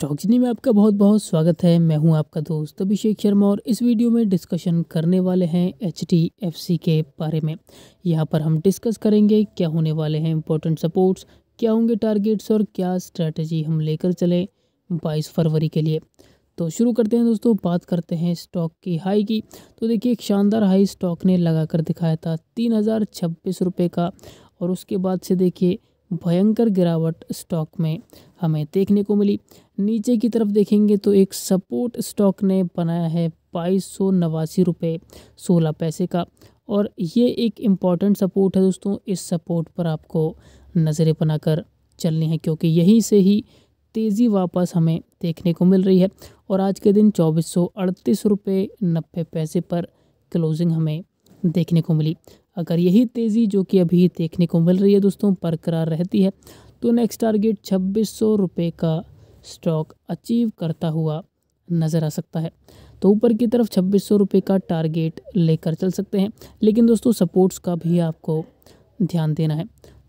stock स्टॉकजनी में आपका बहुत बहुत स्वागत है मैं हूं आपका दोस्त अभिषेक शर्मा और इस वीडियो में डिस्कशन करने वाले हैं एच के बारे में यहां पर हम डिस्कस करेंगे क्या होने वाले हैं इंपॉर्टेंट सपोर्ट्स क्या होंगे टारगेट्स और क्या स्ट्रैटेजी हम लेकर चलें बाईस फरवरी के लिए तो शुरू करते हैं दोस्तों बात करते हैं स्टॉक की हाई की तो देखिए एक शानदार हाई स्टॉक ने लगा दिखाया था तीन हज़ार छब्बीस रुपये का और उसके बाद से देखिए भयंकर गिरावट स्टॉक में हमें देखने को मिली नीचे की तरफ देखेंगे तो एक सपोर्ट स्टॉक ने बनाया है बाईस सौ नवासी रुपये सोलह पैसे का और ये एक इम्पॉर्टेंट सपोर्ट है दोस्तों इस सपोर्ट पर आपको नज़रें बनाकर चलनी है क्योंकि यहीं से ही तेज़ी वापस हमें देखने को मिल रही है और आज के दिन चौबीस सौ अड़तीस रुपये नब्बे पैसे पर क्लोजिंग हमें देखने को मिली अगर यही तेज़ी जो कि अभी देखने को मिल रही है दोस्तों बरकरार रहती है तो नेक्स्ट टारगेट छब्बीस सौ रुपये का स्टॉक अचीव करता हुआ नज़र आ सकता है तो ऊपर की तरफ छब्बीस सौ रुपये का टारगेट लेकर चल सकते हैं लेकिन दोस्तों सपोर्ट्स का भी आपको ध्यान देना है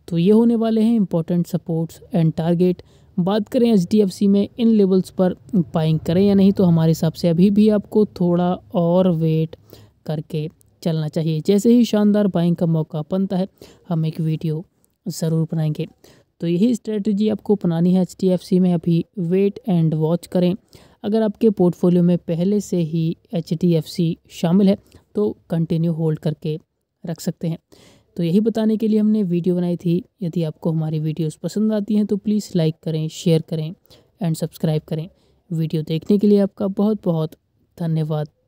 तो ये होने वाले हैं इंपॉर्टेंट सपोर्ट्स एंड टारगेट बात करें एच में इन लेवल्स पर बाइंग करें या नहीं तो हमारे हिसाब से अभी भी आपको थोड़ा और वेट करके चलना चाहिए जैसे ही शानदार बाइंग का मौका बनता है हम एक वीडियो ज़रूर बनाएंगे तो यही स्ट्रेटजी आपको अपनानी है एच में अभी वेट एंड वॉच करें अगर आपके पोर्टफोलियो में पहले से ही एच शामिल है तो कंटिन्यू होल्ड करके रख सकते हैं तो यही बताने के लिए हमने वीडियो बनाई थी यदि आपको हमारी वीडियोस पसंद आती हैं तो प्लीज़ लाइक करें शेयर करें एंड सब्सक्राइब करें वीडियो देखने के लिए आपका बहुत बहुत धन्यवाद